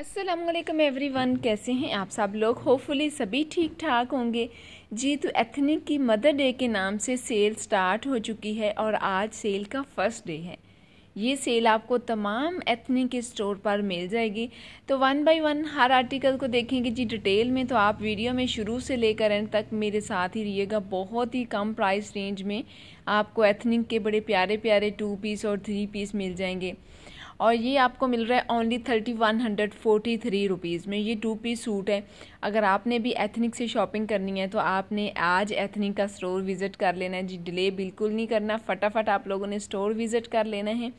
Aslam every one कैसे हैं आप सब लोग होपफुली सभी ठीक ठाक होंगे जी तो एथनिक की मदर डे के नाम से सेल स्टार्ट हो चुकी है और आज सेल का फर्स्ट डे है ये सेल आपको तमाम एथनिक के स्टोर पर मिल जाएगी तो वन बाय वन हर आर्टिकल को देखेंगे जी डिटेल में तो आप वीडियो में शुरू से लेकर एंड तक मेरे साथ ही रहिएगा बहुत ही कम प्राइस रेंज में आपको एथनिक के बड़े प्यारे प्यारे टू पीस और थ्री पीस मिल जाएंगे और ये आपको मिल रहा है only thirty one hundred forty three rupees में ये टू पी सूट है अगर आपने भी एथनिक से शॉपिंग करनी है तो आपने आज एथनिक का स्टोर विज़िट कर लेना है जी डिले बिल्कुल नहीं करना फटाफट आप लोगों ने स्टोर विज़िट कर लेना है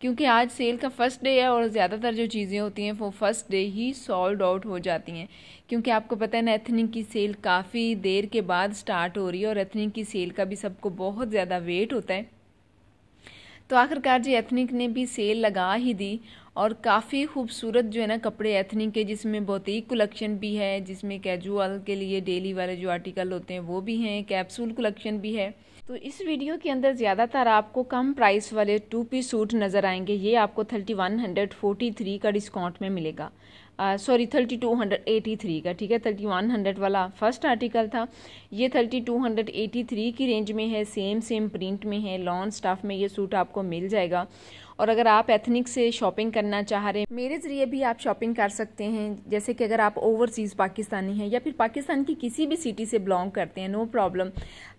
क्योंकि आज सेल का फ़र्स्ट डे है और ज़्यादातर जो चीज़ें होती हैं वो फ़र्स्ट डे ही सॉल्ड आउट हो जाती हैं क्योंकि आपको पता है ना एथनिक की सेल काफ़ी देर के बाद स्टार्ट हो रही है और एथनिक की सेल का भी सबको बहुत ज़्यादा वेट होता है तो आखिरकार जी एथनिक ने भी सेल लगा ही दी और काफ़ी खूबसूरत जो है ना कपड़े एथनिक के जिसमें ही कलेक्शन भी है जिसमें कैजुअल के लिए डेली वाले जो आर्टिकल होते हैं वो भी हैं कैप्सूल कलेक्शन भी है तो इस वीडियो के अंदर ज़्यादातर आपको कम प्राइस वाले टू पी सूट नज़र आएंगे ये आपको thirty one hundred forty three का डिस्काउंट में मिलेगा sorry thirty two hundred eighty three का ठीक है थर्टी वन हंड्रेड वाला फर्स्ट आर्टिकल था ये thirty two hundred eighty three की रेंज में है सेम सेम प्रिंट में है लॉन्ग स्टाफ में ये सूट आपको मिल जाएगा और अगर आप एथनिक से शॉपिंग करना चाह रहे हैं मेरे ज़रिए भी आप शॉपिंग कर सकते हैं जैसे कि अगर आप ओवरसीज़ पाकिस्तानी हैं या फिर पाकिस्तान की किसी भी सिटी से बिलोंग करते हैं नो प्रॉब्लम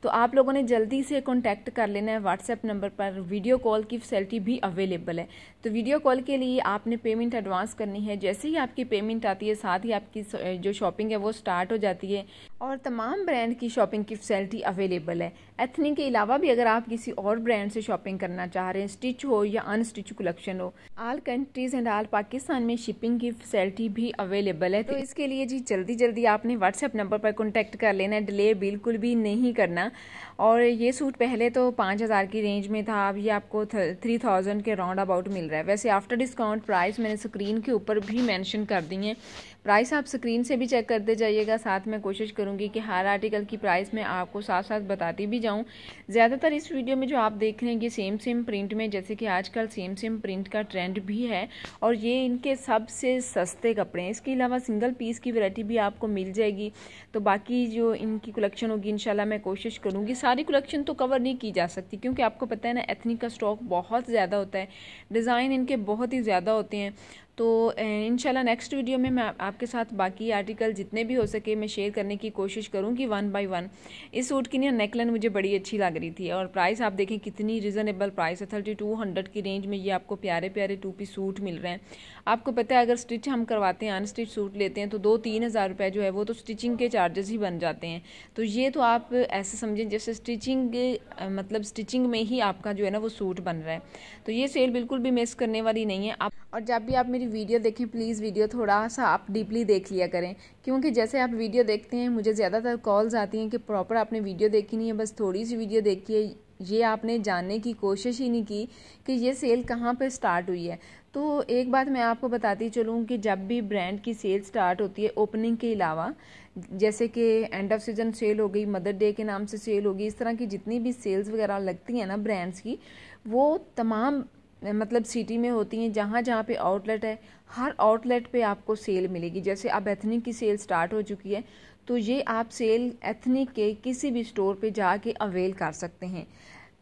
तो आप लोगों ने जल्दी से कॉन्टैक्ट कर लेना है व्हाट्सएप नंबर पर वीडियो कॉल की फैसिलिटी भी अवेलेबल है तो वीडियो कॉल के लिए आपने पेमेंट एडवांस करनी है जैसे ही आपकी पेमेंट आती है साथ ही आपकी जो शॉपिंग है वो स्टार्ट हो जाती है और तमाम ब्रांड की शॉपिंग की फैसिलिटी अवेलेबल है एथनी के अलावा भी अगर आप किसी और ब्रांड से शॉपिंग करना चाह रहे हैं स्टिच हो या अनस्टिच कलेक्शन हो all countries and all Pakistan में शिपिंग की फैसिलिटी भी अवेलेबल है तो इसके लिए जी जल्दी जल्दी आपने व्हाट्सएप नंबर पर कॉन्टेक्ट कर लेना डिले बिल्कुल भी नहीं करना और ये सूट पहले तो पाँच हज़ार की रेंज में था अब ये आपको थ्री थाउजेंड के राउंड अबाउट मिल रहा है वैसे आफ्टर डिस्काउंट प्राइस मैंने स्क्रीन के ऊपर भी मेंशन कर दी है प्राइस आप स्क्रीन से भी चेक करते जाइएगा साथ में कोशिश करूँगी कि हर आर्टिकल की प्राइस मैं आपको साथ साथ बताती भी जाऊँ ज़्यादातर इस वीडियो में जो आप देख रहे हैं ये सेम सेम प्रिंट में जैसे कि आजकल सेम सेम प्रिंट का ट्रेंड भी है और ये इनके सबसे सस्ते कपड़े हैं इसके अलावा सिंगल पीस की वैरायटी भी आपको मिल जाएगी तो बाकी जो इनकी कलेक्शन होगी इन मैं कोशिश करूँगी सारी कलेक्शन तो कवर नहीं की जा सकती क्योंकि आपको पता है ना एथनिक का स्टॉक बहुत ज़्यादा होता है डिज़ाइन इनके बहुत ही ज़्यादा होते हैं तो इनशाला नेक्स्ट वीडियो में मैं आपके साथ बाकी आर्टिकल जितने भी हो सके मैं शेयर करने की कोशिश करूँगी वन बाई वन इस सूट की ना नेकलाइन मुझे बड़ी अच्छी लग रही थी और प्राइस आप देखें कितनी रिजनेबल प्राइस है थर्टी टू हंड्रेड की रेंज में ये आपको प्यारे प्यारे टू पी सूट मिल रहे हैं आपको पता है अगर स्टिच हम करवाते हैं अनस्टिच सूट लेते हैं तो दो तीन हज़ार रुपये जो है वो तो स्टिचिंग के चार्जेस ही बन जाते हैं तो ये तो आप ऐसे समझें जैसे स्टिचिंग मतलब स्टिचिंग में ही आपका जो है ना वो सूट बन रहा है तो ये सेल बिल्कुल भी मिस करने वाली नहीं है आप और जब भी आप मेरी वीडियो देखें प्लीज़ वीडियो थोड़ा सा आप डीपली देख लिया करें क्योंकि जैसे आप वीडियो देखते हैं मुझे ज़्यादातर कॉल्स आती हैं कि प्रॉपर आपने वीडियो देखी नहीं है बस थोड़ी सी वीडियो देखी है ये आपने जानने की कोशिश ही नहीं की कि ये सेल कहाँ पर स्टार्ट हुई है तो एक बात मैं आपको बताती चलूँ कि जब भी ब्रांड की सेल स्टार्ट होती है ओपनिंग के अलावा जैसे कि एंड ऑफ सीजन सेल हो गई मदर डे के नाम से सेल होगी इस तरह की जितनी भी सेल्स वगैरह लगती हैं ना ब्रांड्स की वो तमाम मतलब सिटी में होती हैं जहाँ जहाँ पे आउटलेट है हर आउटलेट पे आपको सेल मिलेगी जैसे अब एथनिक की सेल स्टार्ट हो चुकी है तो ये आप सेल एथनिक के किसी भी स्टोर पे जाके अवेल कर सकते हैं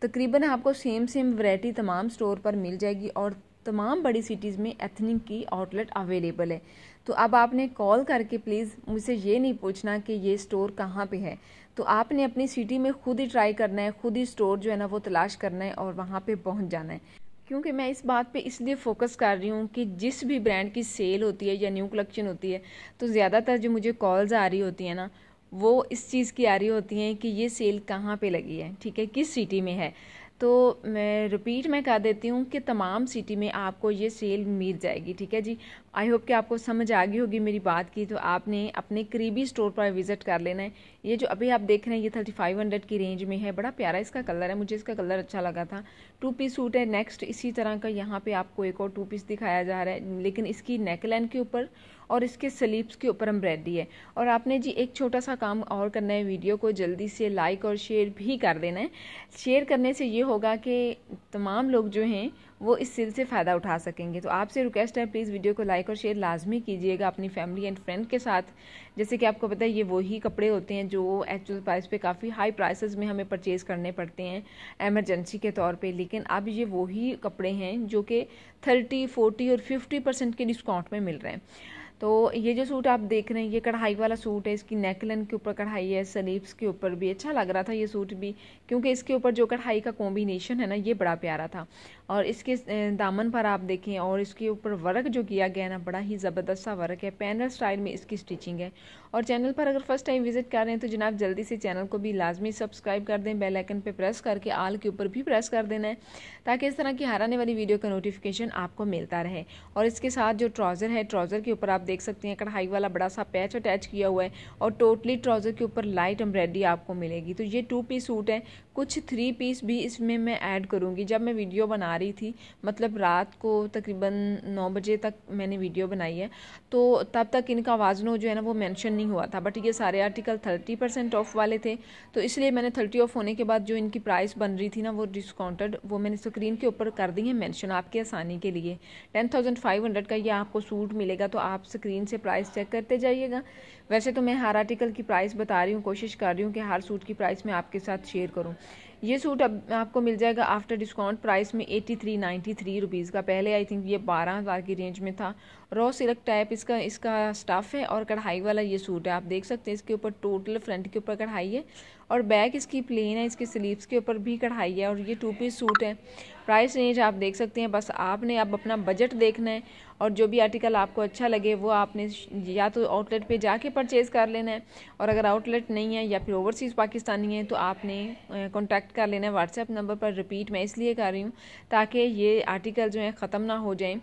तकरीबन आपको सेम सेम वैरायटी तमाम स्टोर पर मिल जाएगी और तमाम बड़ी सिटीज़ में एथनिक की आउटलेट अवेलेबल है तो अब आपने कॉल करके प्लीज़ मुझसे ये नहीं पूछना कि ये स्टोर कहाँ पे है तो आपने अपनी सिटी में खुद ही ट्राई करना है खुद ही स्टोर जो है ना वो तलाश करना है और वहाँ पे पहुँच जाना है क्योंकि मैं इस बात पे इसलिए फोकस कर रही हूँ कि जिस भी ब्रांड की सेल होती है या न्यू कलेक्शन होती है तो ज़्यादातर जो मुझे कॉल्स आ रही होती हैं ना वो इस चीज़ की आ रही होती हैं कि ये सेल कहाँ पे लगी है ठीक है किस सिटी में है तो मैं रिपीट मैं कर देती हूँ कि तमाम सिटी में आपको ये सेल मिल जाएगी ठीक है जी आई होप कि आपको समझ आ गई होगी मेरी बात की तो आपने अपने करीबी स्टोर पर विज़िट कर लेना है ये जो अभी आप देख रहे हैं ये थर्टी फाइव हंड्रेड की रेंज में है बड़ा प्यारा इसका कलर है मुझे इसका कलर अच्छा लगा था टू पीस सूट है नेक्स्ट इसी तरह का यहाँ पर आपको एक और टू पीस दिखाया जा रहा है लेकिन इसकी नेकलाइन के ऊपर और इसके स्लीप्स के ऊपर एम्ब्रॉयडरी है और आपने जी एक छोटा सा काम और करना है वीडियो को जल्दी से लाइक और शेयर भी कर देना है शेयर करने से ये होगा कि तमाम लोग जो हैं वो इस सिल से फ़ायदा उठा सकेंगे तो आपसे रिक्वेस्ट है प्लीज़ वीडियो को लाइक और शेयर लाजमी कीजिएगा अपनी फैमिली एंड फ्रेंड के साथ जैसे कि आपको पता है ये वही कपड़े होते हैं जो एक्चुअल प्राइस पे काफ़ी हाई प्राइसेस में हमें परचेज़ करने पड़ते हैं एमरजेंसी के तौर पे लेकिन अब ये वही कपड़े हैं जो कि थर्टी फोर्टी और फिफ्टी परसेंट के डिस्काउंट में मिल रहे हैं तो ये जो सूट आप देख रहे हैं ये कढ़ाई वाला सूट है इसकी नेकलन के ऊपर कढ़ाई है सलीब्स के ऊपर भी अच्छा लग रहा था ये सूट भी क्योंकि इसके ऊपर जो कढ़ाई का कॉम्बिनेशन है ना ये बड़ा प्यारा था और इसके दामन पर आप देखें और इसके ऊपर वर्क जो किया गया है ना बड़ा ही ज़बरदस्त सा वर्क है पैनल स्टाइल में इसकी स्टिचिंग है और चैनल पर अगर फर्स्ट टाइम विजिट कर रहे हैं तो जनाब जल्दी से चैनल को भी लाजमी सब्सक्राइब कर दें बेलाइकन पर प्रेस करके आल के ऊपर भी प्रेस कर देना है ताकि इस तरह की हराने वाली वीडियो का नोटिफिकेशन आपको मिलता रहे और इसके साथ जो ट्राउज़र है ट्राउज़र के ऊपर आप देख सकते हैं कढ़ाई वाला बड़ा सा पैच अटैच किया हुआ है और टोटली ट्राउज़र के ऊपर लाइट अम्ब्रेडी आपको मिलेगी तो ये टू पीस सूट है कुछ थ्री पीस भी इसमें मैं ऐड करूँगी जब मैं वीडियो बना रही थी मतलब रात को तकरीबन नौ बजे तक मैंने वीडियो बनाई है तो तब तक इनका वाजनो जो है ना वो मेंशन नहीं हुआ था बट ये सारे आर्टिकल थर्टी परसेंट ऑफ वाले थे तो इसलिए मैंने थर्टी ऑफ होने के बाद जो इनकी प्राइस बन रही थी ना वो डिस्काउंटेड वो मैंने स्क्रीन के ऊपर कर दी है मैंशन आपकी आसानी के लिए टेन थाउजेंड फाइव हंड्रेड का ये आपको सूट मिलेगा तो आप स्क्रीन से प्राइस चेक करते जाइएगा वैसे तो मैं हर आर्टिकल की प्राइस बता रही हूँ कोशिश कर रही हूँ कि हर सूट की प्राइस मैं आपके साथ शेयर करूँ ये सूट अब आपको मिल जाएगा आफ्टर डिस्काउंट प्राइस में eighty three ninety three rupees का पहले आई थिंक ये बारह हज़ार की रेंज में था रॉ सिल्क टाइप इसका इसका स्टाफ है और कढ़ाई वाला ये सूट है आप देख सकते हैं इसके ऊपर टोटल फ्रंट के ऊपर कढ़ाई है और बैक इसकी प्लेन है इसके स्लीव्स के ऊपर भी कढ़ाई है और ये टू पीस सूट है प्राइस रेंज आप देख सकते हैं बस आपने अब आप अपना बजट देखना है और जो भी आर्टिकल आपको अच्छा लगे वो आपने या तो आउटलेट पे जाके परचेज़ कर लेना है और अगर आउटलेट नहीं है या फिर ओवरसीज़ पाकिस्तानी है तो आपने कॉन्टैक्ट कर लेना है व्हाट्सएप नंबर पर रिपीट मैं इसलिए कर रही हूँ ताकि ये आर्टिकल जो है ख़त्म ना हो जाए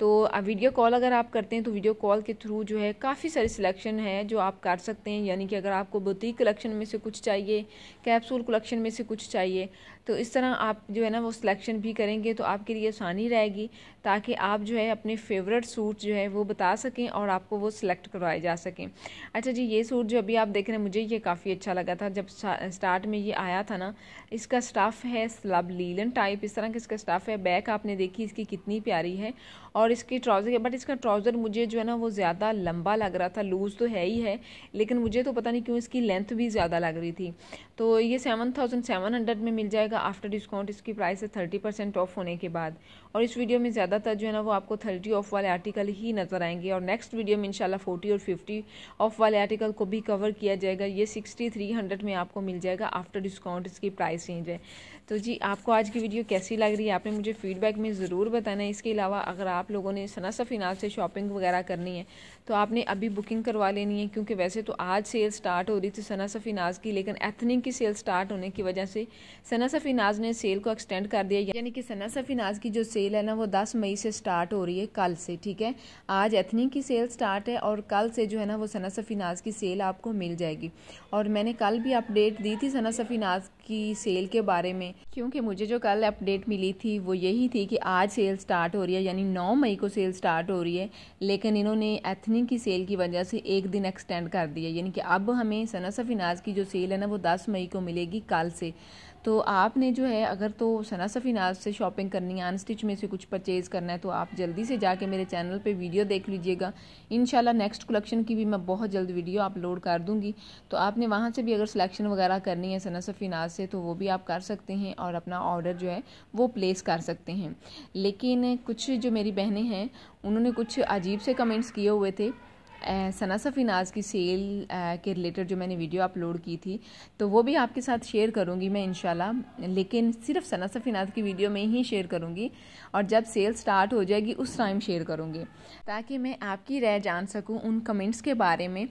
तो वीडियो कॉल अगर आप करते हैं तो वीडियो कॉल के थ्रू जो है काफ़ी सारे सिलेक्शन है जो आप कर सकते हैं यानी कि अगर आपको बुटीक कलेक्शन में से कुछ चाहिए कैप्सूल कलेक्शन में से कुछ चाहिए तो इस तरह आप जो है ना वो सिलेक्शन भी करेंगे तो आपके लिए आसानी रहेगी ताकि आप जो है अपने फेवरेट सूट जो है वो बता सकें और आपको वो सिलेक्ट करवाए जा सकें अच्छा जी ये सूट जो अभी आप देख रहे हैं मुझे ये काफ़ी अच्छा लगा था जब स्टार्ट में ये आया था ना इसका स्टफ़ है स्लब लीलन टाइप इस तरह का इसका स्टफ़ है बैक आपने देखी इसकी कितनी प्यारी है और इसकी ट्राउज़र बट इसका ट्राउज़र मुझे जो है ना वो ज़्यादा लंबा लग रहा था लूज़ तो है ही है लेकिन मुझे तो पता नहीं क्यों इसकी लेंथ भी ज़्यादा लग रही थी तो ये सेवन थाउजेंड सेवन हंड्रेड में मिल जाएगा आफ्टर डिस्काउंट इसकी प्राइस है थर्टी परसेंट ऑफ होने के बाद और इस वीडियो में ज़्यादातर जो है ना वो आपको थर्टी ऑफ वाले आर्टिकल ही नज़र आएंगे और नेक्स्ट वीडियो में इंशाल्लाह फोर्टी और फिफ्टी ऑफ वाले आर्टिकल को भी कवर किया जाएगा ये सिक्सटी थ्री हंड्रेड में आपको मिल जाएगा आफ्टर डिस्काउंट इसकी प्राइस रेंज है तो जी आपको आज की वीडियो कैसी लग रही है आपने मुझे फीडबैक में ज़रूर बताना है इसके अलावा अगर आप आप लोगों ने सना फिनाल से शॉपिंग वगैरह करनी है तो आपने अभी बुकिंग करवा लेनी है क्योंकि वैसे तो आज सेल स्टार्ट हो रही थी सना फिनाज की लेकिन एथनिक की सेल स्टार्ट होने की वजह से सना फिनाज ने सेल को एक्सटेंड कर दिया यानी कि सना फिनाज की जो सेल है ना वो दस मई से स्टार्ट हो रही है कल से ठीक है आज एथनिक की सेल स्टार्ट है और कल से जो है ना वो सना फिनाज की सेल आपको मिल जाएगी और मैंने कल भी अपडेट दी थी सना फिनाज की सेल के बारे में क्योंकि मुझे जो कल अपडेट मिली थी वो यही थी कि आज सेल स्टार्ट हो रही है यानी नौ मई को सेल स्टार्ट हो रही है लेकिन इन्होंने एथनिक की सेल की वजह से एक दिन एक्सटेंड कर दिया यानी कि अब हमें सनासफिनाज की जो सेल है ना वो दस मई को मिलेगी कल से तो आपने जो है अगर तो सना नाज से शॉपिंग करनी है अनस्टिच में से कुछ परचेज़ करना है तो आप जल्दी से जाके मेरे चैनल पे वीडियो देख लीजिएगा इन नेक्स्ट कलेक्शन की भी मैं बहुत जल्द वीडियो अपलोड कर दूँगी तो आपने वहाँ से भी अगर सिलेक्शन वगैरह करनी है सना नाज से तो वो भी आप कर सकते हैं और अपना ऑर्डर जो है वो प्लेस कर सकते हैं लेकिन कुछ जो मेरी बहनें हैं उन्होंने कुछ अजीब से कमेंट्स किए हुए थे सना नाज की सेल के रिलेटेड जो मैंने वीडियो अपलोड की थी तो वो भी आपके साथ शेयर करूंगी मैं इन लेकिन सिर्फ सना सफ़ीनाज की वीडियो में ही शेयर करूंगी और जब सेल स्टार्ट हो जाएगी उस टाइम शेयर करूँगी ताकि मैं आपकी राय जान सकूँ उन कमेंट्स के बारे में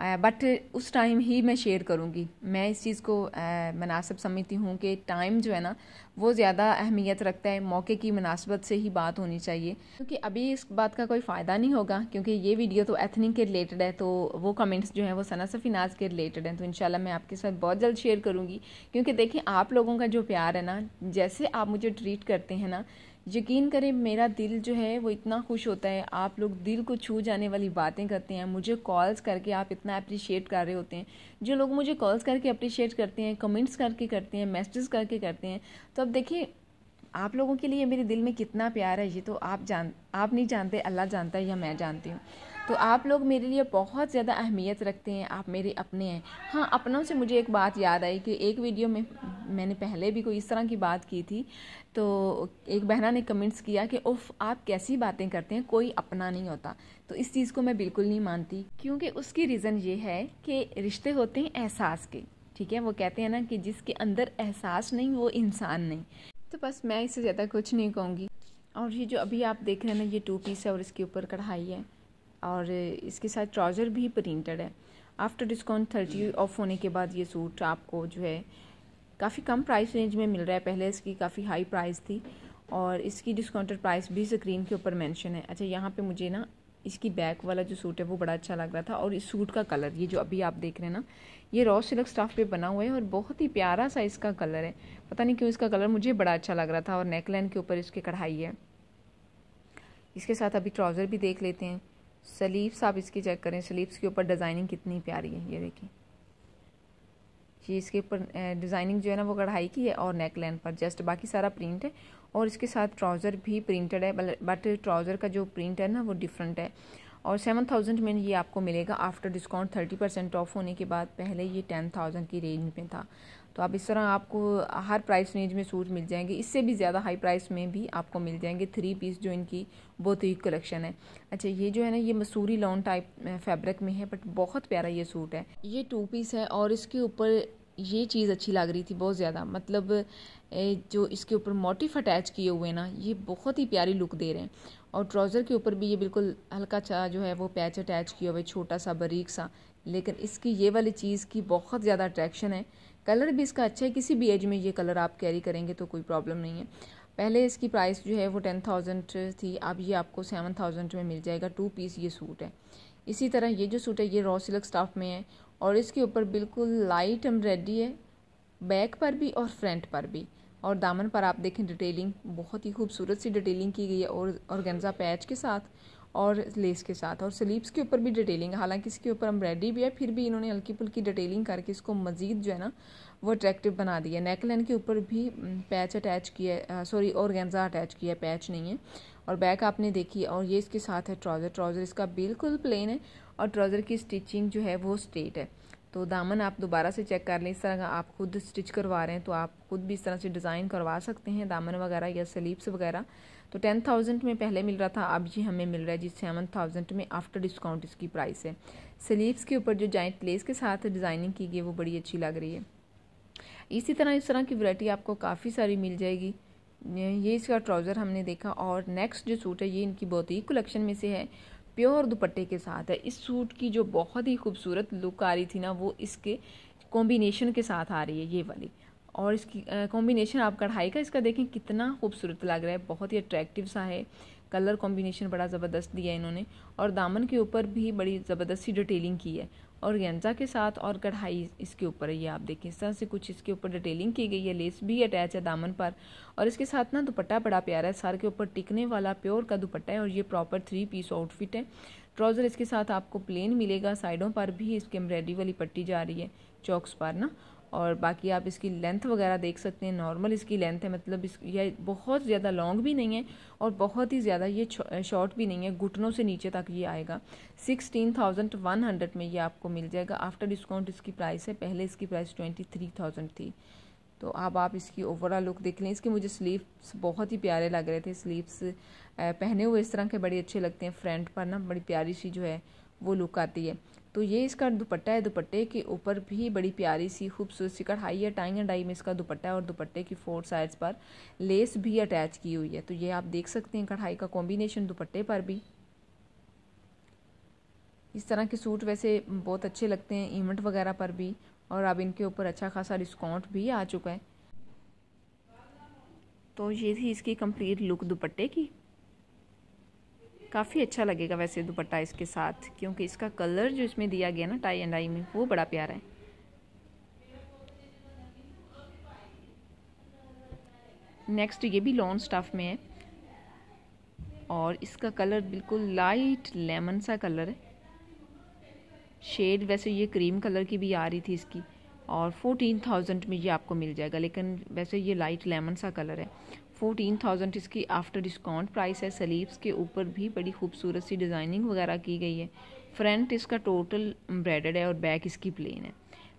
बट उस टाइम ही मैं शेयर करूँगी मैं इस चीज़ को मुनासिब समझती हूँ कि टाइम जो है ना वो ज़्यादा अहमियत रखता है मौके की मुनासबत से ही बात होनी चाहिए क्योंकि अभी इस बात का कोई फ़ायदा नहीं होगा क्योंकि ये वीडियो तो एथनिक के रिलेटेड है तो वो कमेंट्स जो हैं वो सना नाज के रिलेटेड हैं तो इन मैं आपके साथ बहुत जल्द शेयर करूँगी क्योंकि देखिए आप लोगों का जो प्यार है ना जैसे आप मुझे ट्रीट करते हैं ना यकीन करें मेरा दिल जो है वो इतना खुश होता है आप लोग दिल को छू जाने वाली बातें करते हैं मुझे कॉल्स करके आप इतना अप्रिशिएट कर रहे होते हैं जो लोग मुझे कॉल्स करके अप्रिशिएट करते हैं कमेंट्स करके करते हैं मैसेज करके करते हैं तो अब देखिए आप लोगों के लिए मेरे दिल में कितना प्यार है ये तो आप जान आप नहीं जानते अल्लाह जानता है या मैं जानती हूँ तो आप लोग मेरे लिए बहुत ज़्यादा अहमियत रखते हैं आप मेरे अपने हैं हाँ अपनों से मुझे एक बात याद आई कि एक वीडियो में मैंने पहले भी कोई इस तरह की बात की थी तो एक बहना ने कमेंट्स किया कि उफ आप कैसी बातें करते हैं कोई अपना नहीं होता तो इस चीज़ को मैं बिल्कुल नहीं मानती क्योंकि उसकी रीज़न ये है कि रिश्ते होते हैं एहसास के ठीक है वो कहते हैं ना कि जिसके अंदर एहसास नहीं वो इंसान नहीं तो बस मैं इससे ज़्यादा कुछ नहीं कहूँगी और ये जो अभी आप देख रहे हैं ना ये टू पीस है और इसके ऊपर कढ़ाई है और इसके साथ ट्राउज़र भी प्रिंटेड है आफ्टर डिस्काउंट थर्टी ऑफ होने के बाद ये सूट आपको जो है काफ़ी कम प्राइस रेंज में मिल रहा है पहले इसकी काफ़ी हाई प्राइस थी और इसकी डिस्काउंटेड प्राइस भी स्क्रीन के ऊपर मेंशन है अच्छा यहाँ पे मुझे ना इसकी बैक वाला जो सूट है वो बड़ा अच्छा लग रहा था और इस सूट का कलर ये जो अभी आप देख रहे हैं ना ये रॉ सिल्क स्टाफ पे बना हुआ है और बहुत ही प्यारा सा इसका कलर है पता नहीं क्यों इसका कलर मुझे बड़ा अच्छा लग रहा था और नेकलाइन के ऊपर इसकी कढ़ाई है इसके साथ अभी ट्राउज़र भी देख लेते हैं सलीब्स आप इसकी चेक करें सलीब्स के ऊपर डिज़ाइनिंग कितनी प्यारी है ये देखिए ये इसके ऊपर डिज़ाइनिंग जो है ना वो कढ़ाई की है और नेक लाइन पर जस्ट बाकी सारा प्रिंट है और इसके साथ ट्राउज़र भी प्रिंटेड है बट मतलब, ट्राउज़र का जो प्रिंट है ना वो डिफरेंट है और सेवन थाउजेंड में ये आपको मिलेगा after discount thirty percent off होने के बाद पहले ये टेन थाउजेंड की रेंज में था तो आप इस तरह आपको हर प्राइस रेंज में सूट मिल जाएंगे इससे भी ज़्यादा हाई प्राइस में भी आपको मिल जाएंगे थ्री पीस जो इनकी बहुत ही कलेक्शन है अच्छा ये जो है ना ये मसूरी लॉन टाइप फैब्रिक में है बट बहुत प्यारा ये सूट है ये टू पीस है और इसके ऊपर ये चीज़ अच्छी लग रही थी बहुत ज़्यादा मतलब जो इसके ऊपर मोटिफ अटैच किए हुए ना ये बहुत ही प्यारी लुक दे रहे हैं और ट्राउज़र के ऊपर भी ये बिल्कुल हल्का सा जो है वो पैच अटैच किया हुआ है छोटा सा बारीक सा लेकिन इसकी ये वाली चीज़ की बहुत ज़्यादा अट्रैक्शन है कलर भी इसका अच्छा है किसी भी एज में ये कलर आप कैरी करेंगे तो कोई प्रॉब्लम नहीं है पहले इसकी प्राइस जो है वो टेन थाउजेंड थी अब ये आपको सेवन थाउजेंड में मिल जाएगा टू पीस ये सूट है इसी तरह ये जो सूट है ये रॉ सिल्क स्टाफ में है और इसके ऊपर बिल्कुल लाइट एम्ब्रॉयडरी है बैक पर भी और फ्रंट पर भी और दामन पर आप देखें डिटेलिंग बहुत ही खूबसूरत सी डिटेलिंग की गई है और गेंजा पैच के साथ और लेस के साथ और स्लीव्स के ऊपर भी डिटेलिंग हालांकि इसके ऊपर एम्ब्रॉयडरी भी है फिर भी इन्होंने हल्की फुल्की डिटेलिंग करके इसको मज़ीद जो है ना वो अट्रैक्टिव बना दिया नेक लाइन के ऊपर भी पैच अटैच किया सॉरी गेंजा अटैच किया पैच नहीं है और बैक आपने देखी और ये इसके साथ है ट्राउज़र ट्राउज़र इसका बिल्कुल प्लेन है और ट्राउज़र की स्टिचिंग जो है वो स्ट्रेट है तो दामन आप दोबारा से चेक कर लें इस तरह आप खुद स्टिच करवा रहे हैं तो आप खुद भी इस तरह से डिज़ाइन करवा सकते हैं दामन वगैरह या स्लीप्स वगैरह तो टेन थाउजेंड में पहले मिल रहा था अब ये हमें मिल रहा है जी सेवन थाउजेंड में आफ्टर डिस्काउंट इसकी प्राइस है सलीब्स के ऊपर जो जॉइंट लेस के साथ डिज़ाइनिंग की गई वो बड़ी अच्छी लग रही है इसी तरह इस तरह की वरायटी आपको काफ़ी सारी मिल जाएगी ये इसका ट्राउज़र हमने देखा और नेक्स्ट जो सूट है ये इनकी बहुत ही कलेक्शन में से है प्योर दुपट्टे के साथ है इस सूट की जो बहुत ही खूबसूरत लुक आ रही थी ना वो इसके कॉम्बिनेशन के साथ आ रही है ये वाली और इसकी कॉम्बिनेशन आप कढ़ाई का इसका देखें कितना खूबसूरत लग रहा है बहुत ही अट्रैक्टिव सा है कलर कॉम्बिनेशन बड़ा ज़बरदस्त दिया है इन्होंने और दामन के ऊपर भी बड़ी ज़बरदस्ती डिटेलिंग की है और गेंजा के साथ और कढ़ाई इसके ऊपर है ये आप देखें इस तरह से कुछ इसके ऊपर डिटेलिंग की गई है लेस भी अटैच है दामन पर और इसके साथ ना दुपट्टा बड़ा प्यारा है सार के ऊपर टिकने वाला प्योर का दुपट्टा है और ये प्रॉपर थ्री पीस आउटफिट है ट्राउज़र इसके साथ आपको प्लेन मिलेगा साइडों पर भी इसके एम्ब्रॉयडरी वाली पट्टी जा रही है चौकस पर ना और बाकी आप इसकी लेंथ वगैरह देख सकते हैं नॉर्मल इसकी लेंथ है मतलब इस यह बहुत ज़्यादा लॉन्ग भी नहीं है और बहुत ही ज़्यादा ये शॉर्ट भी नहीं है घुटनों से नीचे तक ये आएगा सिक्सटीन थाउजेंड वन हंड्रेड में ये आपको मिल जाएगा आफ्टर डिस्काउंट इसकी प्राइस है पहले इसकी प्राइस ट्वेंटी थ्री थाउजेंड थी तो अब आप इसकी ओवरऑल लुक देख लें इसके मुझे स्लीव्स बहुत ही प्यारे लग रहे थे स्लीव्स पहने हुए इस तरह के बड़े अच्छे लगते हैं फ्रंट पर ना बड़ी प्यारी सी जो है वो लुक आती है तो ये इसका दुपट्टा है दुपट्टे के ऊपर भी बड़ी प्यारी सी खूबसूरत सी कढ़ाई है टाइंग एंड डाई में इसका दुपट्टा है और दुपट्टे की फोर साइड्स पर लेस भी अटैच की हुई है तो ये आप देख सकते हैं कढ़ाई का कॉम्बिनेशन दुपट्टे पर भी इस तरह के सूट वैसे बहुत अच्छे लगते हैं इवेंट वगैरह पर भी और अब इनके ऊपर अच्छा खासा डिस्काउंट भी आ चुका है तो ये थी इसकी कंप्लीट लुक दुपट्टे की काफ़ी अच्छा लगेगा वैसे दुपट्टा इसके साथ क्योंकि इसका कलर जो इसमें दिया गया ना टाई एंड आई में वो बड़ा प्यारा है नेक्स्ट ये भी लॉन्ग स्टाफ में है और इसका कलर बिल्कुल लाइट लेमन सा कलर है शेड वैसे ये क्रीम कलर की भी आ रही थी इसकी और फोर्टीन थाउजेंड में ये आपको मिल जाएगा लेकिन वैसे ये लाइट लेमन सा कलर है फोर्टीन थाउजेंड इसकी आफ्टर डिस्काउंट प्राइस है सलीब्स के ऊपर भी बड़ी खूबसूरत सी डिज़ाइनिंग वगैरह की गई है फ्रंट इसका टोटल ब्रेडेड है और बैक इसकी प्लेन है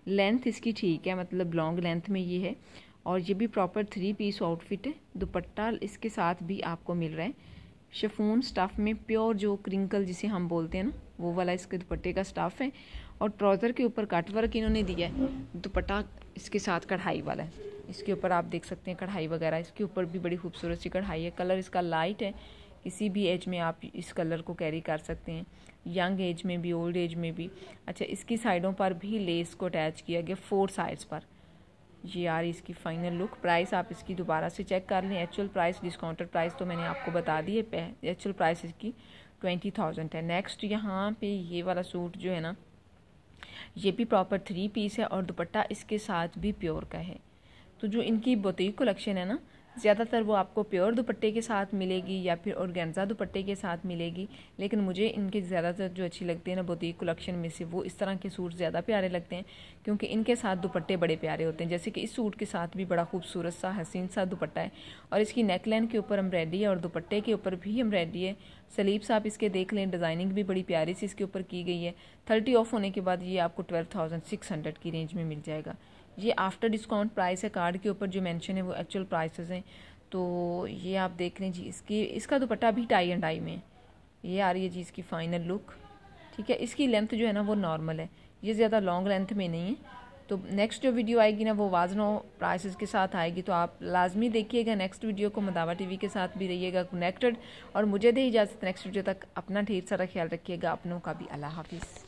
लेंथ इसकी ठीक है मतलब लॉन्ग लेंथ में ये है और ये भी प्रॉपर थ्री पीस आउटफिट है दुपट्टा इसके साथ भी आपको मिल रहा है शफून स्टफ़ में प्योर जो क्रिंकल जिसे हम बोलते हैं ना वो वाला इसके दुपट्टे का स्टफ़ है और ट्राउज़र के ऊपर कट वर्क इन्होंने दिया है दुपट्टा इसके साथ कढ़ाई वाला है इसके ऊपर आप देख सकते हैं कढ़ाई वगैरह इसके ऊपर भी बड़ी खूबसूरत सी कढ़ाई है कलर इसका लाइट है किसी भी एज में आप इस कलर को कैरी कर सकते हैं यंग एज में भी ओल्ड एज में भी अच्छा इसकी साइडों पर भी लेस को अटैच किया गया फोर साइड्स पर ये आ रही इसकी फाइनल लुक प्राइस आप इसकी दोबारा से चेक कर लें एक्चुअल प्राइस डिस्काउंटेड प्राइस तो मैंने आपको बता दी है एक्चुअल प्राइस इसकी ट्वेंटी थाउजेंड है नेक्स्ट यहाँ पे ये वाला सूट जो है ना ये भी प्रॉपर थ्री पीस है और दुपट्टा इसके साथ भी प्योर का है तो जो इनकी बुटीक कलेक्शन है ना ज़्यादातर वो आपको प्योर दुपट्टे के साथ मिलेगी या फिर औरगेंजा दुपट्टे के साथ मिलेगी लेकिन मुझे इनके ज़्यादातर जो अच्छी लगती है ना बुटीक कलेक्शन में से वो इस तरह के सूट ज़्यादा प्यारे लगते हैं क्योंकि इनके साथ दुपट्टे बड़े प्यारे होते हैं जैसे कि इस सूट के साथ भी बड़ा खूबसूरत सा हसीन सा दुपट्टा है और इसकी नेकलाइन के ऊपर रेडी है और दुपट्टे के ऊपर भी रेडी है सलीब्स आप इसके देख लें डिज़ाइनिंग भी बड़ी प्यारी सी इसके ऊपर की गई है थर्टी ऑफ होने के बाद ये आपको ट्वेल्व थाउजेंड सिक्स हंड्रेड की रेंज में मिल जाएगा ये आफ्टर डिस्काउंट प्राइस है कार्ड के ऊपर जो मेंशन है वो एक्चुअल प्राइसेस हैं तो ये आप देख लें जी इसकी इसका दुपट्टा भी टाई एंड आई में ये आ रही है जी इसकी फाइनल लुक ठीक है इसकी लेंथ जो है ना वो नॉर्मल है ये ज़्यादा लॉन्ग लेंथ में नहीं है तो नेक्स्ट जो वीडियो आएगी ना वो वाजनो प्राइसेस के साथ आएगी तो आप लाजमी देखिएगा नेक्स्ट वीडियो को मदावा टीवी के साथ भी रहिएगा कनेक्टेड और मुझे दे इजाज़त नेक्स्ट वीडियो तक अपना ढेर सारा ख्याल रखिएगा अपनों का भी अल्लाह हाफिज़